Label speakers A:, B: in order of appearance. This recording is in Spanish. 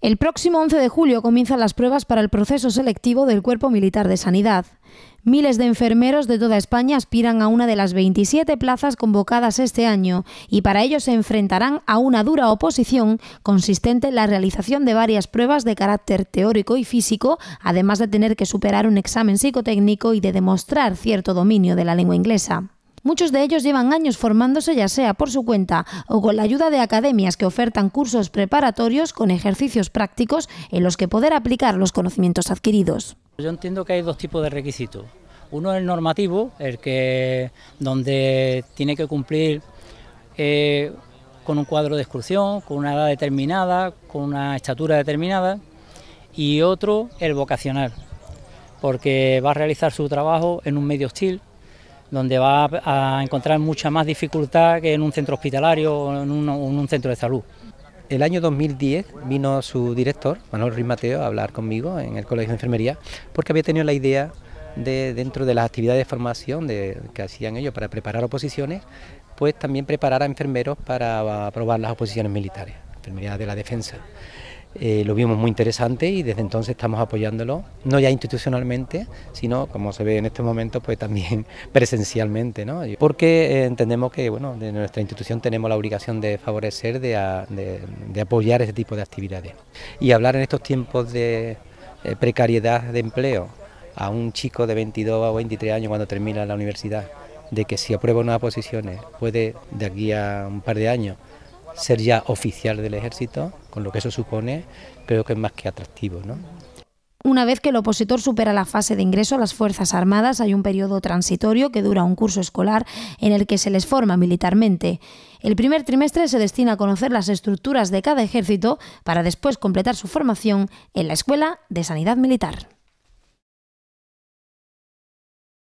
A: El próximo 11 de julio comienzan las pruebas para el proceso selectivo del Cuerpo Militar de Sanidad. Miles de enfermeros de toda España aspiran a una de las 27 plazas convocadas este año y para ello se enfrentarán a una dura oposición consistente en la realización de varias pruebas de carácter teórico y físico, además de tener que superar un examen psicotécnico y de demostrar cierto dominio de la lengua inglesa. Muchos de ellos llevan años formándose ya sea por su cuenta o con la ayuda de academias que ofertan cursos preparatorios con ejercicios prácticos en los que poder aplicar los conocimientos adquiridos.
B: Yo entiendo que hay dos tipos de requisitos. Uno es el normativo, el que donde tiene que cumplir eh, con un cuadro de excursión, con una edad determinada, con una estatura determinada, y otro el vocacional, porque va a realizar su trabajo en un medio hostil, donde va a encontrar mucha más dificultad que en un centro hospitalario o en un, centro de salud. El año 2010 vino
C: su director, Manuel Ruiz Mateo, a hablar conmigo en el Colegio de Enfermería, porque había tenido la idea de, dentro de las actividades de formación que hacían ellos para preparar oposiciones, pues también preparar a enfermeros para aprobar las oposiciones militares, enfermería de la defensa. Eh, lo vimos muy interesante y desde entonces estamos apoyándolo, no ya institucionalmente, sino como se ve en este momento... pues también presencialmente, ¿no? Porque eh, entendemos que, bueno, de nuestra institución tenemos la obligación de favorecer, de, apoyar ese tipo de actividades. Y hablar en estos tiempos de eh, precariedad de empleo a un chico de 22 o 23 años cuando termina la universidad, de que si aprueba unas posiciones puede de aquí a un par de años ser ya oficial del ejército, con lo que eso supone, creo que es más que atractivo.
A: Una vez que el opositor supera la fase de ingreso a las Fuerzas Armadas, hay un periodo transitorio que dura un curso escolar en el que se les forma militarmente. El primer trimestre se destina a conocer las estructuras de cada ejército para después completar su formación en la Escuela de Sanidad Militar.